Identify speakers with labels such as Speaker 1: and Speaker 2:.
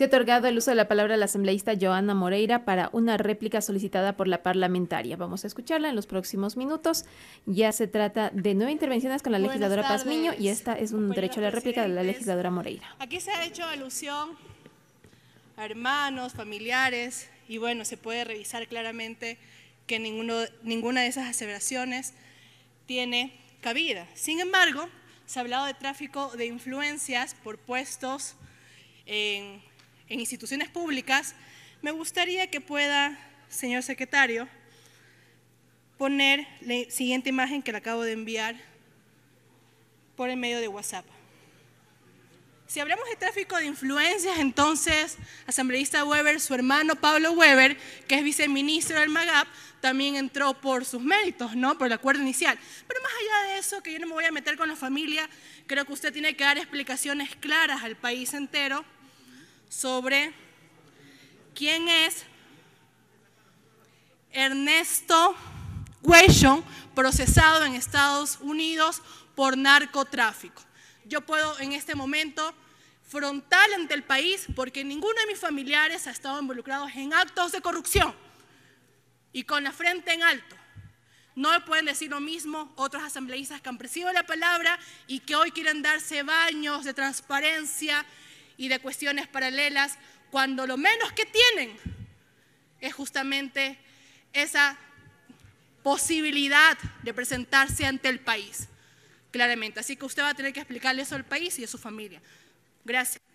Speaker 1: se ha otorgado el uso de la palabra a la asambleísta Joana Moreira para una réplica solicitada por la parlamentaria. Vamos a escucharla en los próximos minutos. Ya se trata de nueve intervenciones con la legisladora Paz Pazmiño y esta es un derecho a la réplica de la legisladora
Speaker 2: Moreira. Aquí se ha hecho alusión a hermanos, familiares y bueno, se puede revisar claramente que ninguno, ninguna de esas aseveraciones tiene cabida. Sin embargo, se ha hablado de tráfico de influencias por puestos en en instituciones públicas, me gustaría que pueda, señor secretario, poner la siguiente imagen que le acabo de enviar por el medio de WhatsApp. Si hablamos de tráfico de influencias, entonces, asambleísta Weber, su hermano Pablo Weber, que es viceministro del MAGAP, también entró por sus méritos, ¿no? Por el acuerdo inicial. Pero más allá de eso, que yo no me voy a meter con la familia, creo que usted tiene que dar explicaciones claras al país entero sobre quién es Ernesto Hueshon, procesado en Estados Unidos por narcotráfico. Yo puedo en este momento frontal ante el país porque ninguno de mis familiares ha estado involucrado en actos de corrupción y con la frente en alto. No pueden decir lo mismo otros asambleístas que han presidido la palabra y que hoy quieren darse baños de transparencia y de cuestiones paralelas, cuando lo menos que tienen es justamente esa posibilidad de presentarse ante el país, claramente. Así que usted va a tener que explicarle eso al país y a su familia. Gracias.